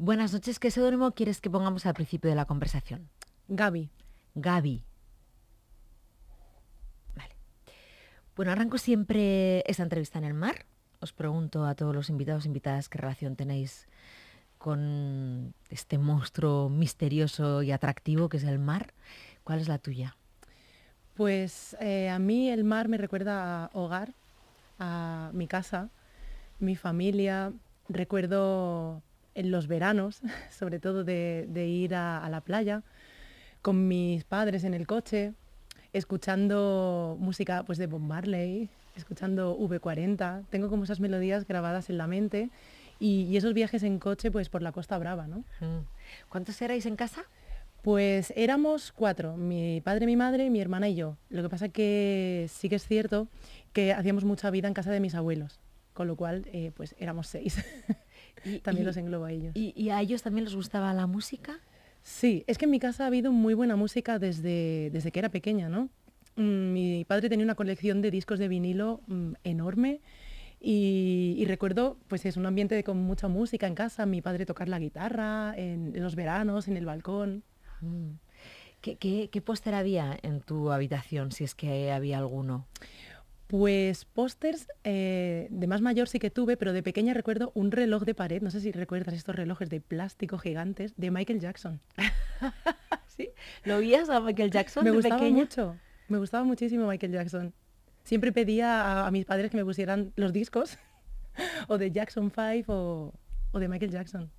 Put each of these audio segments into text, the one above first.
Buenas noches, ¿qué seudónimo quieres que pongamos al principio de la conversación? Gaby. Gaby. Vale. Bueno, arranco siempre esta entrevista en el mar. Os pregunto a todos los invitados e invitadas qué relación tenéis con este monstruo misterioso y atractivo que es el mar. ¿Cuál es la tuya? Pues eh, a mí el mar me recuerda a hogar, a mi casa, mi familia. Recuerdo en los veranos, sobre todo de, ir a, la playa, con mis padres en el coche, escuchando música pues, de Bob Marley, escuchando V40. Tengo como esas melodías grabadas en la mente y, esos viajes en coche pues, por la Costa Brava. ¿no? Mm. ¿Cuántos erais en casa? Pues éramos cuatro, mi padre, mi madre, mi hermana y yo. Lo que pasa que sí que es cierto que hacíamos mucha vida en casa de mis abuelos, con lo cual eh, pues éramos seis. también los engloba a ellos. ¿Y, a ellos también les gustaba la música? Sí, es que en mi casa ha habido muy buena música desde, desde que era pequeña, ¿no? Mm, mi padre tenía una colección de discos de vinilo mm, enorme y, recuerdo, pues es un ambiente con mucha música en casa, mi padre tocar la guitarra en, los veranos, en el balcón. Mm. ¿Qué, qué póster había en tu habitación, si es que había alguno? Pues pósters eh, de más mayor sí que tuve, pero de pequeña recuerdo un reloj de pared, no sé si recuerdas estos relojes de plástico gigantes, de Michael Jackson. ¿Lo vías a Michael Jackson? Me gustaba mucho, me gustaba muchísimo Michael Jackson. Siempre pedía a, mis padres que me pusieran los discos, o de Jackson 5 o, de Michael Jackson.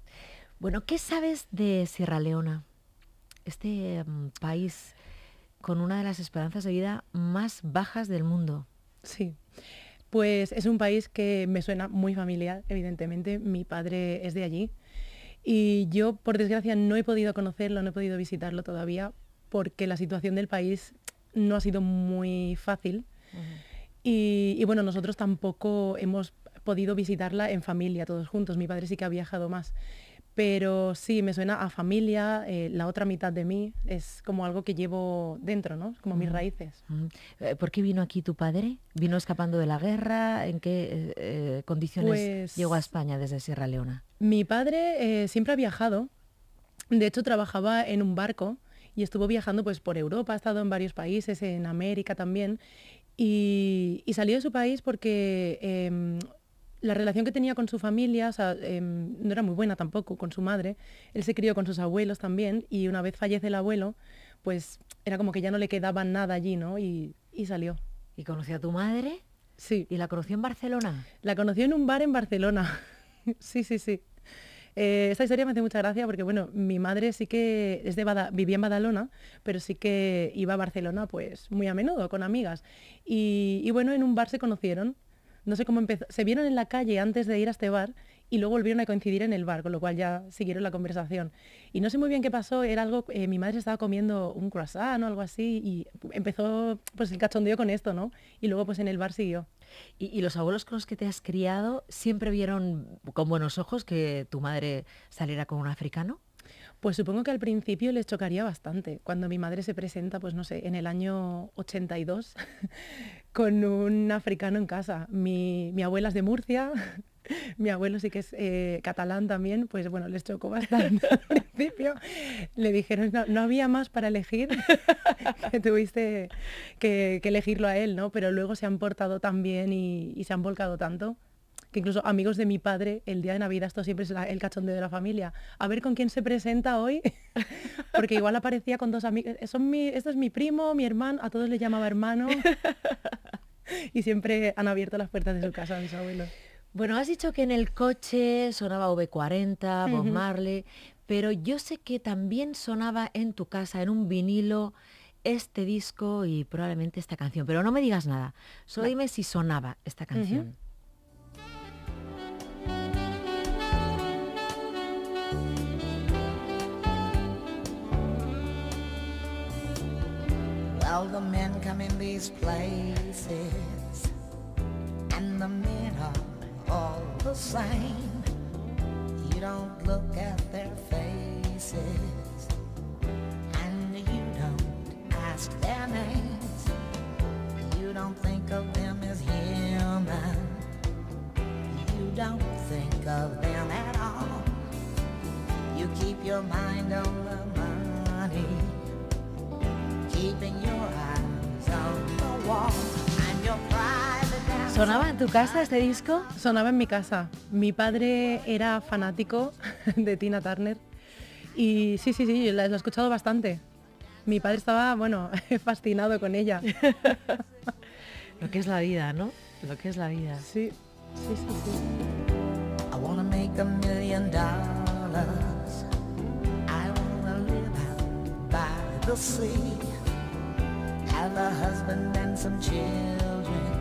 Bueno, ¿qué sabes de Sierra Leona? Este mm, país con una de las esperanzas de vida más bajas del mundo. Sí. Pues es un país que me suena muy familiar, evidentemente. Mi padre es de allí. Y yo, por desgracia, no he podido conocerlo, no he podido visitarlo todavía, porque la situación del país no ha sido muy fácil. y, y, bueno, nosotros tampoco hemos podido visitarla en familia, todos juntos. Mi padre sí que ha viajado más. Pero sí, me suena a familia, eh, la otra mitad de mí, es como algo que llevo dentro, ¿no? Como mis mm. raíces. Mm. Eh, ¿Por qué vino aquí tu padre? ¿Vino escapando de la guerra? ¿En qué eh, condiciones pues llegó a España desde Sierra Leona? Mi padre siempre ha viajado. De hecho, trabajaba en un barco y estuvo viajando pues, por Europa, ha estado en varios países, en América también. Y, y salió de su país porque em, la relación que tenía con su familia em, no era muy buena tampoco, con su madre. Él se crió con sus abuelos también y una vez fallece el abuelo, pues era como que ya no le quedaba nada allí, ¿no? Y, salió. ¿Y conoció a tu madre? Sí. ¿Y la conoció en Barcelona? La conoció en un bar en Barcelona. sí, sí, sí. Eh, esta historia me hace mucha gracia porque, bueno, mi madre sí que es de Bada, vivía en Badalona, pero sí que iba a Barcelona pues muy a menudo con amigas. y bueno, en un bar se conocieron no sé cómo empezó, se vieron en la calle antes de ir a este bar y luego volvieron a coincidir en el bar, con lo cual ya siguieron la conversación. Y no sé muy bien qué pasó, era algo, eh, mi madre estaba comiendo un croissant o algo así y empezó pues el cachondeo con esto, ¿no? Y luego pues en el bar siguió. ¿Y, y los abuelos con los que te has criado siempre vieron con buenos ojos que tu madre saliera con un africano? Pues supongo que al principio les chocaría bastante. Cuando mi madre se presenta, pues no sé, en el año 82, con un africano en casa. Mi, abuela es de Murcia, mi abuelo sí que es eh, catalán también, pues bueno, les chocó bastante al principio. Le dijeron, no, no había más para elegir, que tuviste que, elegirlo a él, ¿no? Pero luego se han portado tan bien y se han volcado tanto que incluso amigos de mi padre, el día de Navidad, esto siempre es el cachondeo de la familia, a ver con quién se presenta hoy, porque igual aparecía con dos amigos, eh, esto es mi primo, mi hermano, a todos les llamaba hermano, y siempre han abierto las puertas de su casa a mis abuelos. Bueno, has dicho que en el coche sonaba V40, Bob Marley, pero yo sé que también sonaba en tu casa, en un vinilo, este disco y probablemente esta canción. Pero no me digas nada, solo dime si sonaba esta canción. All the men come in these places, and the men are all the same. You don't look at their faces, and you don't ask their names. You don't think of them as human. You don't think of them at all. You keep your mind on ¿Sonaba en tu casa este disco? Sonaba en mi casa. Mi padre era fanático de Tina Turner y sí, sí, sí, lo he escuchado bastante. Mi padre estaba, bueno, fascinado con ella. Lo que es la vida, ¿no? Lo que es la vida. Sí, sí, sí, sí. I wanna live by the sea. Have a husband and some children.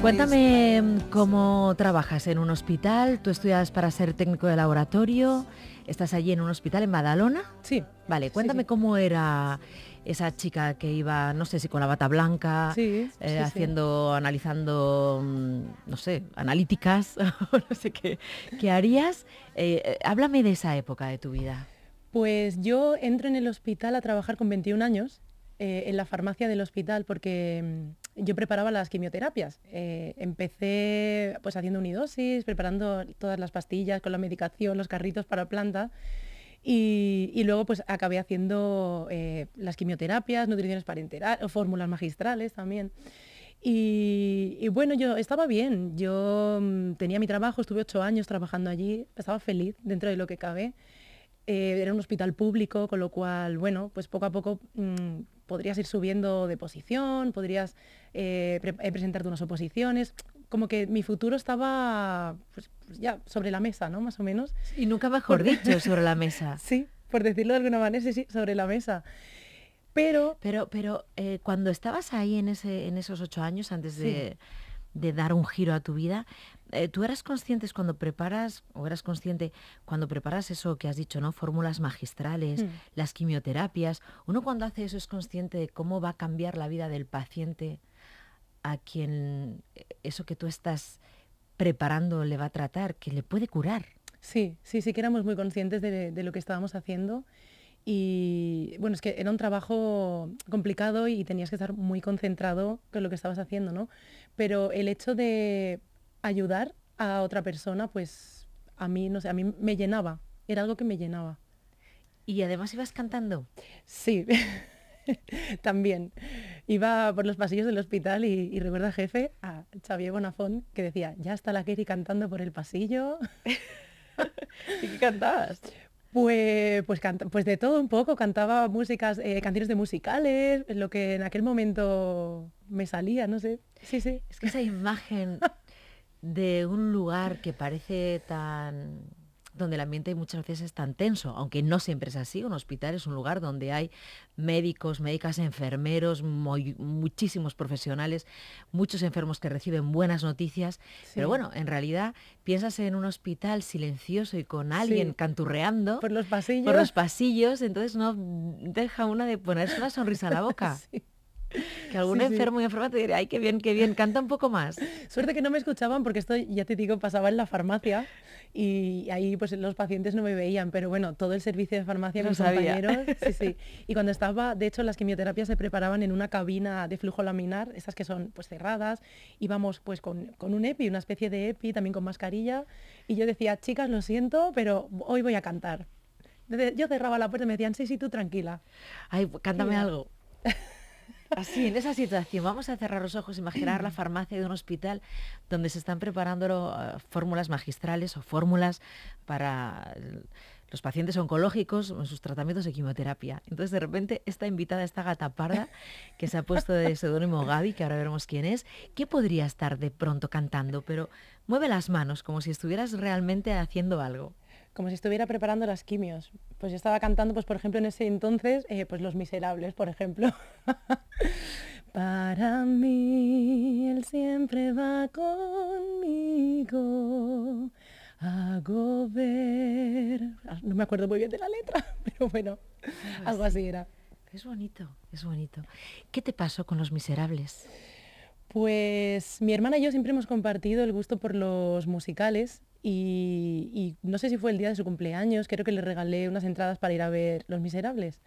Cuéntame em, cómo trabajas en un hospital. Tú estudias para ser técnico de laboratorio. Estás allí en un hospital en Badalona. Sí. Vale, cuéntame cómo era esa chica que iba, no sé si con la bata blanca, eh, haciendo, analizando, mm, no sé, analíticas, no sé qué, qué harías. Eh, eh, háblame de esa época de tu vida. Pues yo entro en el hospital a trabajar con 21 años, eh, en la farmacia del hospital, porque mm, yo preparaba las quimioterapias. Eh, empecé pues haciendo unidosis, preparando todas las pastillas con la medicación, los carritos para planta. Y, luego pues acabé haciendo eh, las quimioterapias, nutriciones parenterales, fórmulas magistrales también. Y, bueno, yo estaba bien, yo mm, tenía mi trabajo, estuve ocho años trabajando allí, estaba feliz dentro de lo que cabé. Eh, era un hospital público, con lo cual, bueno, pues poco a poco mm, podrías ir subiendo de posición, podrías eh, eh, presentarte unas oposiciones. Como que mi futuro estaba pues, pues ya sobre la mesa, ¿no? Más o menos. Y nunca mejor dicho, sobre la mesa. sí, por decirlo de alguna manera, sí, sí, sobre la mesa. Pero. Pero, pero cuando estabas ahí en, ese, en esos ocho años, antes de de dar un giro a tu vida. Eh, ¿Tú eras consciente cuando preparas, o eras consciente cuando preparas eso que has dicho, ¿no? Fórmulas magistrales, mm. las quimioterapias. Uno cuando hace eso es consciente de cómo va a cambiar la vida del paciente a quien eh, eso que tú estás preparando le va a tratar, que le puede curar. Sí, sí, sí que éramos muy conscientes de lo que estábamos haciendo y bueno, es que era un trabajo complicado y tenías que estar muy concentrado con lo que estabas haciendo, ¿no? Pero el hecho de ayudar a otra persona, pues a mí, no sé, a mí me llenaba, era algo que me llenaba. Y además ibas cantando. Sí, también. Iba por los pasillos del hospital y, recuerda jefe, a Xavier Bonafón, que decía, ya está la Kerry cantando por el pasillo. ¿Y qué cantabas? Pues, pues, pues de todo un poco, cantaba músicas, eh, canciones de musicales, lo que en aquel momento me salía, no sé. Sí, sí. Es que esa imagen de un lugar que parece tan donde el ambiente muchas veces es tan tenso, aunque no siempre es así. Un hospital es un lugar donde hay médicos, médicas, enfermeros, muchísimos profesionales, muchos enfermos que reciben buenas noticias. Pero bueno, en realidad piensas en un hospital silencioso y con alguien canturreando. Por los pasillos. Por los pasillos, entonces no deja una de ponerse una sonrisa a la boca. Que algún enfermo y enferma te diría ay, qué bien, qué bien, canta un poco más. Suerte que no me escuchaban porque esto, ya te digo, pasaba en la farmacia y ahí pues los pacientes no me veían, pero bueno, todo el servicio de farmacia, no Y cuando estaba, de hecho, las quimioterapias se preparaban en una cabina de flujo laminar, estas que son pues cerradas, íbamos pues con, un EPI, una especie de EPI, también con mascarilla, y yo decía, chicas, lo siento, pero hoy voy a cantar. Yo cerraba la puerta y me decían, sí, sí, tú tranquila. Ay, pues, cántame algo. Así, en esa situación, vamos a cerrar los ojos, imaginar la farmacia de un hospital donde se están preparando eh, fórmulas magistrales o fórmulas para los pacientes oncológicos en sus tratamientos de quimioterapia. Entonces, de repente, esta invitada, esta gata parda, que se ha puesto de seudónimo Gaby, que ahora veremos quién es, ¿qué podría estar de pronto cantando, pero mueve las manos como si estuvieras realmente haciendo algo como si estuviera preparando las quimios. Pues yo estaba cantando, pues por ejemplo, en ese entonces, eh, pues Los Miserables, por ejemplo. Para mí, Él siempre va conmigo. Hago ver. Ah, no me acuerdo muy bien de la letra, pero bueno, algo, así era. Es bonito, es bonito. ¿Qué te pasó con Los Miserables? Pues mi hermana y yo siempre hemos compartido el gusto por los musicales y, no sé si fue el día de su cumpleaños, creo que le regalé unas entradas para ir a ver Los Miserables.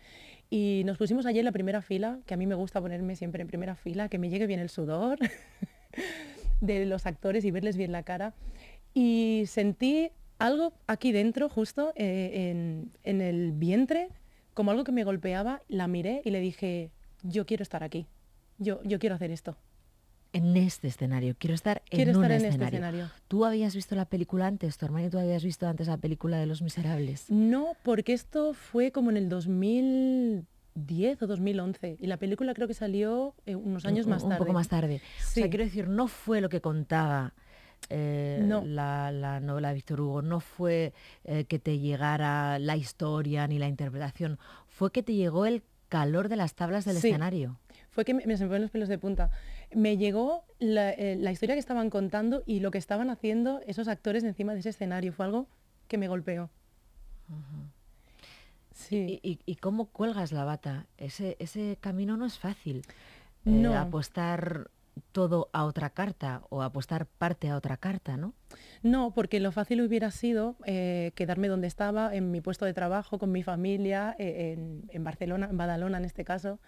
Y nos pusimos allí en la primera fila, que a mí me gusta ponerme siempre en primera fila, que me llegue bien el sudor de los actores y verles bien la cara. Y sentí algo aquí dentro, justo eh, en, en el vientre, como algo que me golpeaba, la miré y le dije, yo quiero estar aquí, yo, yo quiero hacer esto en este escenario, quiero estar en un este escenario. Este escenario. ¿Tú habías visto la película antes, tu hermano tú habías visto antes la película de Los Miserables? No, porque esto fue como en el 2010 o 2011 y la película creo que salió eh, unos años más tarde. Un poco más tarde. O sea, quiero decir, no fue lo que contaba eh, la, novela de Víctor Hugo, no fue eh, que te llegara la historia ni la interpretación, fue que te llegó el calor de las tablas del escenario. Fue que me, me se me ponen los pelos de punta me llegó eh, la, historia que estaban contando y lo que estaban haciendo esos actores encima de ese escenario. Fue algo que me golpeó. Sí. ¿Y, cómo cuelgas la bata? Ese, camino no es fácil. Eh, no. apostar todo a otra carta o apostar parte a otra carta, ¿no? No, porque lo fácil hubiera sido eh, quedarme donde estaba, en mi puesto de trabajo, con mi familia, en, Barcelona, en Badalona en este caso.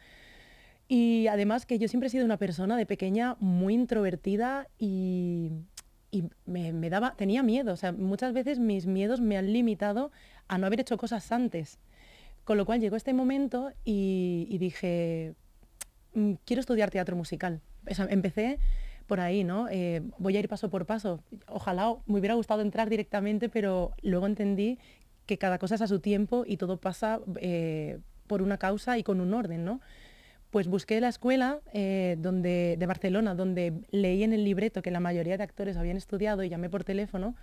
Y además que yo siempre he sido una persona de pequeña muy introvertida y, me, daba, tenía miedo. O sea, muchas veces mis miedos me han limitado a no haber hecho cosas antes. Con lo cual llegó este momento y, dije, mm, quiero estudiar teatro musical. empecé por ahí, ¿no? Eh, voy a ir paso por paso. Ojalá me hubiera gustado entrar directamente, pero luego entendí que cada cosa es a su tiempo y todo pasa eh, por una causa y con un orden, ¿no? Pues busqué la escuela eh, donde, de Barcelona, donde leí en el libreto que la mayoría de actores habían estudiado y llamé por teléfono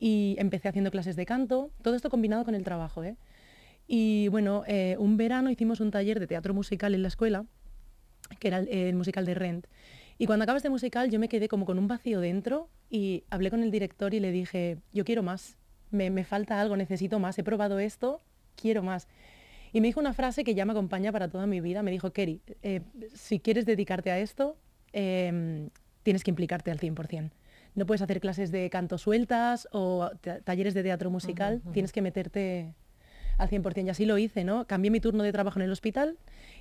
y empecé haciendo clases de canto, todo esto combinado con el trabajo. ¿eh? Y bueno, eh, un verano hicimos un taller de teatro musical en la escuela, que era el, musical de Rent. Y cuando acabas de musical yo me quedé como con un vacío dentro y hablé con el director y le dije, yo quiero más, me, me falta algo, necesito más, he probado esto, quiero más. Y me dijo una frase que ya me acompaña para toda mi vida. Me dijo, Kerry, eh, si quieres dedicarte a esto, em, tienes que implicarte al 100%. No puedes hacer clases de canto sueltas o talleres de teatro musical, tienes que meterte al 100% y así lo hice, ¿no? Cambié mi turno de trabajo en el hospital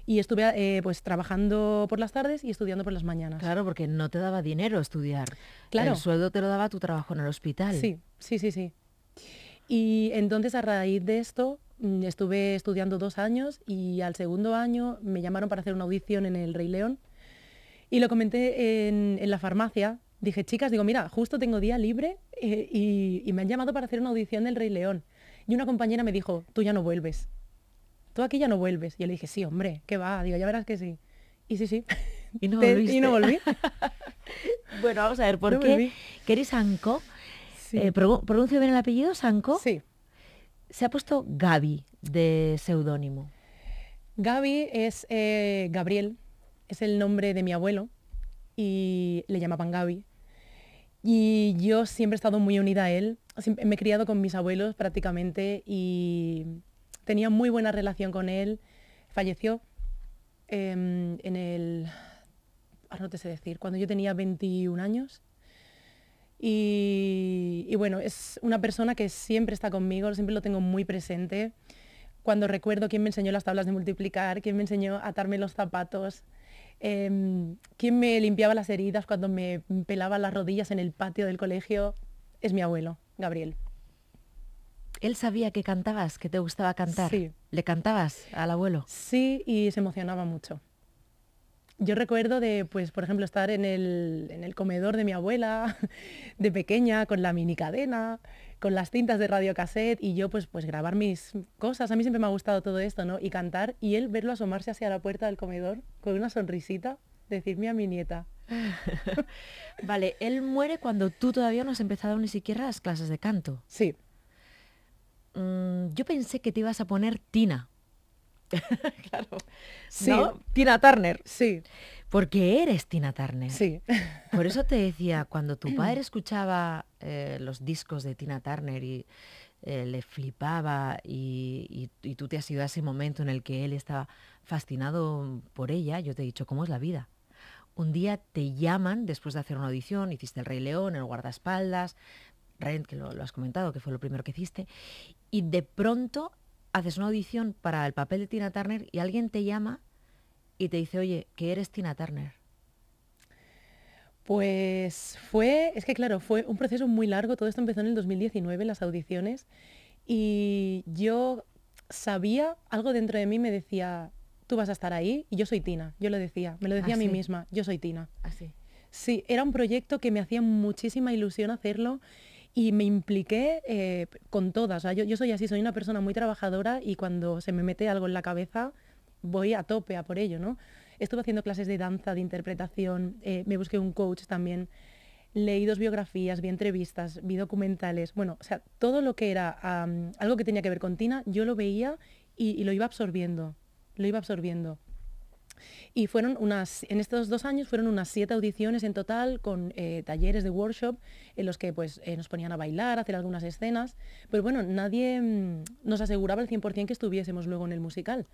y estuve eh, pues trabajando por las tardes y estudiando por las mañanas. Claro, porque no te daba dinero estudiar. Claro. El sueldo te lo daba tu trabajo en el hospital. Sí, sí, sí, sí. Y entonces a raíz de esto mm, estuve estudiando dos años y al segundo año me llamaron para hacer una audición en el Rey León y lo comenté en, la farmacia. Dije, chicas, digo, mira, justo tengo día libre eh, y, me han llamado para hacer una audición del Rey León. Y una compañera me dijo, tú ya no vuelves tú aquí ya no vuelves. Y yo le dije, sí, hombre, ¿qué va? Digo, ya verás que sí. Y sí, sí. Y no, volví. bueno, vamos a ver, ¿por qué Anko eh, ¿Pronuncio bien el apellido? ¿Sanco? Sí. Se ha puesto Gaby de seudónimo. Gaby es eh, Gabriel, es el nombre de mi abuelo y le llamaban Gaby. Y yo siempre he estado muy unida a él. Me he criado con mis abuelos prácticamente y tenía muy buena relación con él. Falleció em, en el... no te sé decir, cuando yo tenía 21 años. Y, bueno, es una persona que siempre está conmigo, siempre lo tengo muy presente. Cuando recuerdo quién me enseñó las tablas de multiplicar, quién me enseñó a atarme los zapatos, em, quién me limpiaba las heridas cuando me pelaba las rodillas en el patio del colegio, es mi abuelo, Gabriel. Él sabía que cantabas, que te gustaba cantar. Sí. ¿Le cantabas al abuelo? Sí, y se emocionaba mucho yo recuerdo de, pues, por ejemplo, estar en el, comedor de mi abuela, de pequeña, con la mini cadena con las cintas de radio cassette y yo pues, pues grabar mis cosas. A mí siempre me ha gustado todo esto, ¿no? Y cantar y él verlo asomarse hacia la puerta del comedor con una sonrisita, decirme a mi nieta. vale, él muere cuando tú todavía no has empezado ni siquiera las clases de canto. Sí. Mm, yo pensé que te ibas a poner Tina. claro. Sí. Tina Turner. Sí. Porque eres Tina Turner. Sí. Por eso te decía, cuando tu padre escuchaba eh, los discos de Tina Turner y eh, le flipaba y, tú te has ido a ese momento en el que él estaba fascinado por ella, yo te he dicho, ¿cómo es la vida? Un día te llaman después de hacer una audición, hiciste El Rey León, El Guardaespaldas, Rent, que lo has comentado, que fue lo primero que hiciste, y de pronto haces una audición para el papel de Tina Turner y alguien te llama y te dice, oye, que eres Tina Turner. Pues fue, es que claro, fue un proceso muy largo, todo esto empezó en el 2019, las audiciones, y yo sabía, algo dentro de mí me decía, tú vas a estar ahí, y yo soy Tina, yo lo decía, me lo decía a ah, mí misma, yo soy Tina. Así. Ah, sí, era un proyecto que me hacía muchísima ilusión hacerlo y me impliqué eh, con todas. yo, soy así, soy una persona muy trabajadora y cuando se me mete algo en la cabeza voy a tope a por ello, ¿no? Estuve haciendo clases de danza, de interpretación, eh, me busqué un coach también, leí dos biografías, vi entrevistas, vi documentales, bueno, o sea, todo lo que era algo que tenía que ver con Tina, yo lo veía y, y lo iba absorbiendo, lo iba absorbiendo. Y fueron unas, en estos dos años fueron unas siete audiciones en total con eh, talleres de workshop en los que pues, eh, nos ponían a bailar, a hacer algunas escenas, pero bueno, nadie mm, nos aseguraba al 100% que estuviésemos luego en el musical.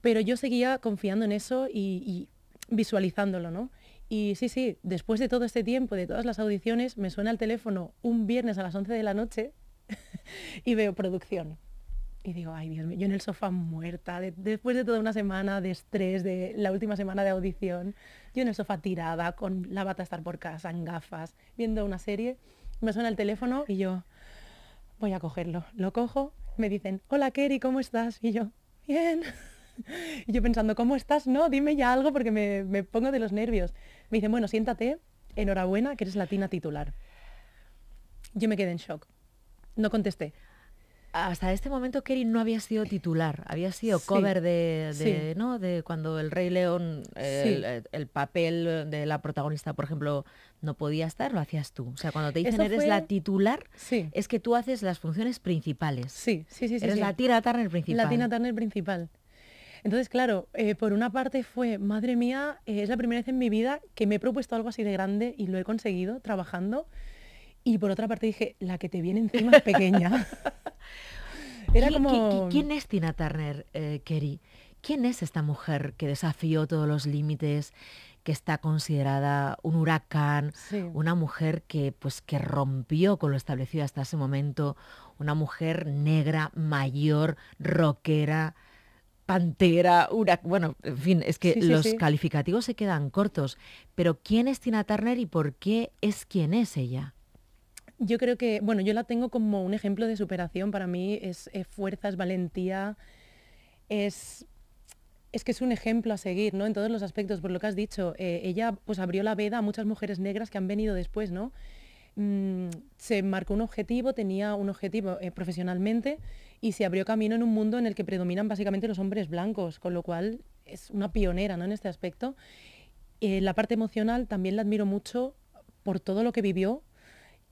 Pero yo seguía confiando en eso y, y, visualizándolo, ¿no? Y sí, sí, después de todo este tiempo, de todas las audiciones, me suena el teléfono un viernes a las 11 de la noche y veo producción. Y digo, ay Dios mío, yo en el sofá muerta, después de toda una semana de estrés, de la última semana de audición, yo en el sofá tirada, con la bata a estar por casa, en gafas, viendo una serie, me suena el teléfono y yo voy a cogerlo. Lo cojo, me dicen, hola Kerry, ¿cómo estás? Y yo, bien. Y yo pensando, ¿cómo estás? No, dime ya algo porque me, me pongo de los nervios. Me dicen, bueno, siéntate, enhorabuena, que eres latina titular. Yo me quedé en shock. No contesté hasta este momento Kerry no había sido titular, había sido cover de, ¿no? cuando el Rey León, el, papel de la protagonista, por ejemplo, no podía estar, lo hacías tú. O sea, cuando te dicen eres la titular, es que tú haces las funciones principales. Sí, sí, sí. eres la Tina Turner principal. La Tina Turner principal. Entonces, claro, eh, por una parte fue, madre mía, eh, es la primera vez en mi vida que me he propuesto algo así de grande y lo he conseguido trabajando. Y por otra parte dije, la que te viene encima es pequeña. ¿Quién es Tina Turner, eh, Kerry? ¿Quién es esta mujer que desafió todos los límites, que está considerada un huracán, una mujer que, pues, que rompió con lo establecido hasta ese momento, una mujer negra, mayor, rockera? Pantera, una, bueno, en fin, es que los calificativos se quedan cortos. Pero ¿quién es Tina Turner y por qué es quien es ella? Yo creo que, bueno, yo la tengo como un ejemplo de superación. Para mí es, eh, fuerza, es valentía, es es que es un ejemplo a seguir, ¿no? En todos los aspectos, por lo que has dicho. Eh, ella pues abrió la veda a muchas mujeres negras que han venido después, ¿no? Mm, se marcó un objetivo, tenía un objetivo eh, profesionalmente y se abrió camino en un mundo en el que predominan básicamente los hombres blancos, con lo cual es una pionera, ¿no? En este aspecto. la parte emocional también la admiro mucho por todo lo que vivió,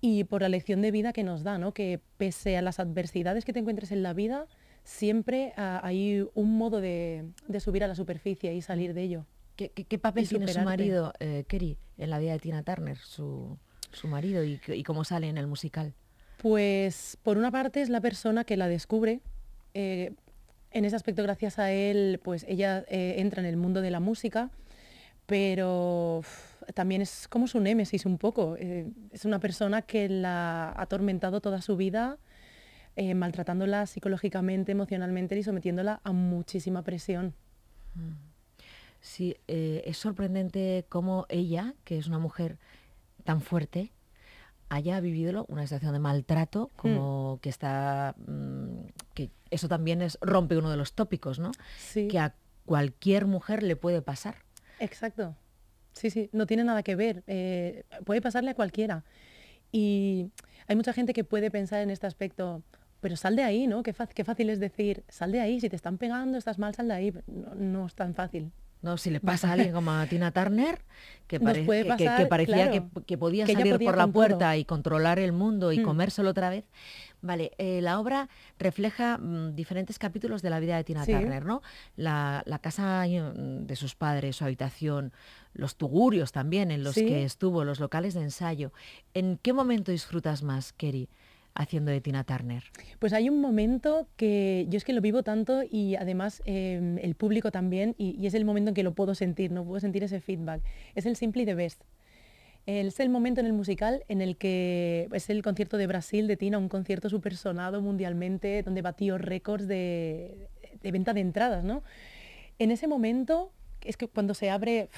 y por la lección de vida que nos da, ¿no? que pese a las adversidades que te encuentres en la vida, siempre ah, hay un modo de, subir a la superficie y salir de ello. ¿Qué, papel tiene su marido, eh, Kerry, en la vida de Tina Turner, su, marido, y, cómo sale en el musical? Pues por una parte es la persona que la descubre. Eh, en ese aspecto, gracias a él, pues ella eh, entra en el mundo de la música pero también es como su némesis un poco. Eh, es una persona que la ha atormentado toda su vida, eh, maltratándola psicológicamente, emocionalmente y sometiéndola a muchísima presión. Sí, eh, es sorprendente cómo ella, que es una mujer tan fuerte, haya vivido una situación de maltrato mm. como que está mm, que eso también es rompe uno de los tópicos, Que a cualquier mujer le puede pasar Exacto. Sí, sí, no tiene nada que ver. Eh, puede pasarle a cualquiera. Y hay mucha gente que puede pensar en este aspecto, pero sal de ahí, ¿no? Qué, fácil es decir, sal de ahí, si te están pegando, estás mal, sal de ahí. no es tan fácil. ¿no? Si le pasa a alguien como a Tina Turner, que, parecía que, podía salir por la puerta y controlar el mundo y mm. comérselo otra vez. Vale, eh, la obra refleja mm, diferentes capítulos de la vida de Tina Turner, ¿no? La, casa mm, de sus padres, su habitación, los tugurios también en los que estuvo, los locales de ensayo. ¿En qué momento disfrutas más, Kerry? haciendo de Tina Turner? Pues hay un momento que yo es que lo vivo tanto y además em, el público también, y, es el momento en que lo puedo sentir, no puedo sentir ese feedback. Es el Simply the Best. Es el momento en el musical en el que es el concierto de Brasil de Tina, un concierto supersonado sonado mundialmente, donde batió récords de, de venta de entradas, ¿no? En ese momento, es que cuando se abre,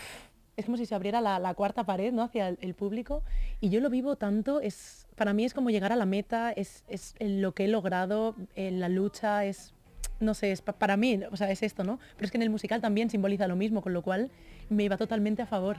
es como si se abriera la, cuarta pared ¿no? hacia el, público y yo lo vivo tanto, es, para mí es como llegar a la meta, es, lo que he logrado, en eh, la lucha, es, no sé, para mí, o sea, es esto, ¿no? Pero es que en el musical también simboliza lo mismo, con lo cual me iba totalmente a favor.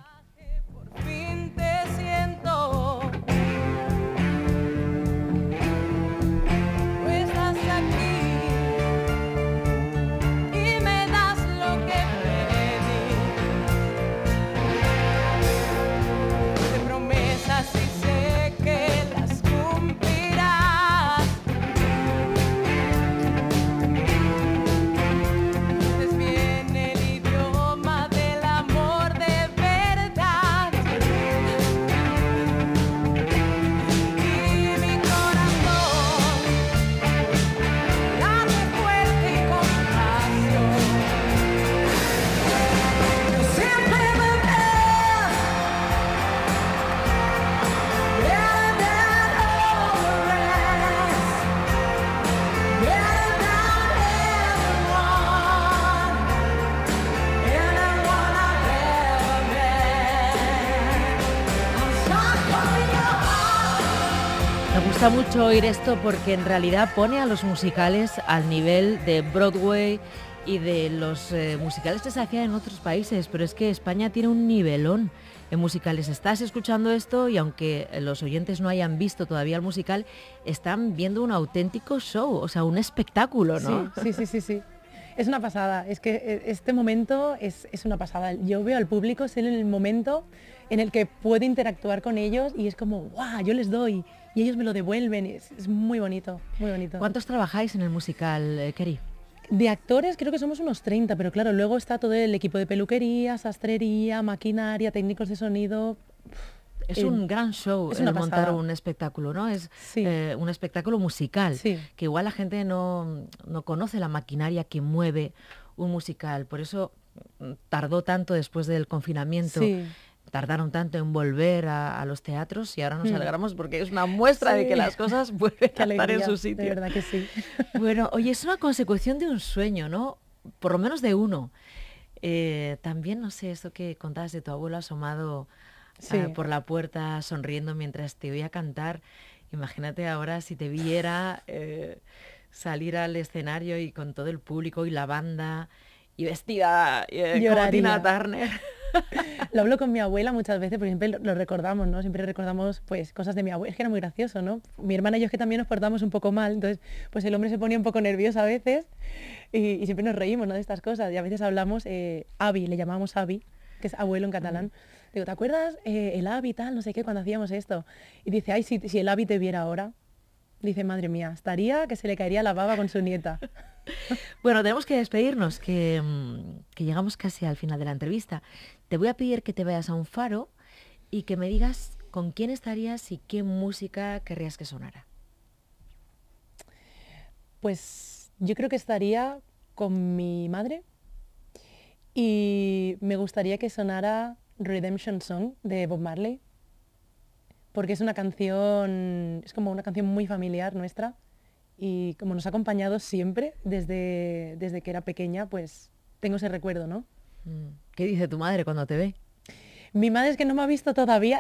gusta mucho oír esto porque en realidad pone a los musicales al nivel de Broadway y de los eh, musicales que se hacían en otros países, pero es que España tiene un nivelón en musicales. Estás escuchando esto y aunque los oyentes no hayan visto todavía el musical, están viendo un auténtico show, o sea, un espectáculo, ¿no? sí, sí, sí. sí. Es una pasada, es que eh, este momento es, una pasada. Yo veo al público, es el momento en el que puedo interactuar con ellos y es como, ¡guau! Yo les doy y ellos me lo devuelven. Es, muy bonito, muy bonito. ¿Cuántos trabajáis en el musical, eh, Kerry? De actores creo que somos unos 30, pero claro, luego está todo el equipo de peluquería, sastrería, maquinaria, técnicos de sonido. Es un eh, gran show el montar un espectáculo, ¿no? Es eh, un espectáculo musical, que igual la gente no, conoce la maquinaria que mueve un musical. Por eso mm, tardó tanto después del confinamiento. tardaron tanto en volver a, los teatros y ahora nos hmm. alegramos porque es una muestra de que las cosas vuelven a estar en su sitio. De verdad que sí. Bueno, oye, es una consecución de un sueño, ¿no? Por lo menos de uno. Eh, también, no sé, esto que contabas de tu abuelo asomado Ah, por la puerta sonriendo mientras te oía cantar. Imagínate ahora si te viera eh, salir al escenario y con todo el público y la banda y vestida eh, como Tina Turner. lo hablo con mi abuela muchas veces, Por ejemplo, lo recordamos, ¿no? Siempre recordamos pues cosas de mi abuela, es que era muy gracioso, ¿no? Mi hermana y yo es que también nos portamos un poco mal, entonces pues el hombre se ponía un poco nervioso a veces y, siempre nos reímos, ¿no? De estas cosas y a veces hablamos, eh, le llamamos Abby, que es abuelo en catalán digo, ¿te acuerdas eh, el y tal, no sé qué, cuando hacíamos esto? Y dice, ay, si, si el AVI te viera ahora, dice, madre mía, estaría que se le caería la baba con su nieta. Bueno, tenemos que despedirnos, mm, que, llegamos casi al final de la entrevista. Te voy a pedir que te vayas a un faro y que me digas con quién estarías y qué música querrías que sonara. Pues yo creo que estaría con mi madre y me gustaría que sonara Redemption Song de Bob Marley, porque es una canción, es como una canción muy familiar nuestra y como nos ha acompañado siempre desde, desde que era pequeña, pues tengo ese recuerdo, ¿no? Mm. ¿Qué dice tu madre cuando te ve? Mi madre es que no me ha visto todavía.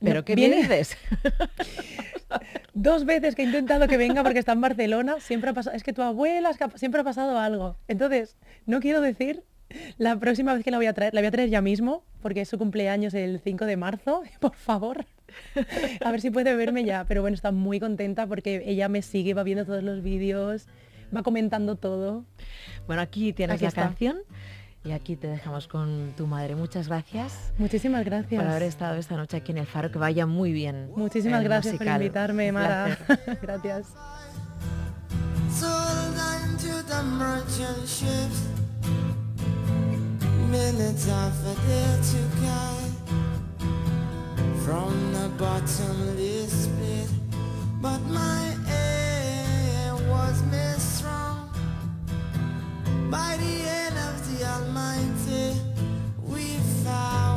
¿Pero qué dices? Dos veces que he intentado que venga porque está en Barcelona, siempre ha pasado, es que tu abuela siempre ha pasado algo. Entonces, no quiero decir la próxima vez que la voy a traer, la voy a traer ya mismo, porque es su cumpleaños el 5 de marzo, por favor. A ver si puede verme ya, pero bueno, está muy contenta porque ella me sigue, va viendo todos los vídeos, va comentando todo. Bueno, aquí tienes la canción. Y aquí te dejamos con tu madre. Muchas gracias. Muchísimas gracias. Por haber estado esta noche aquí en el Faro. Que vaya muy bien. Muchísimas gracias por invitarme, Mara. gracias. minutes I forget to count From the bottomless pit But my aim was misstrung By the end of the Almighty We found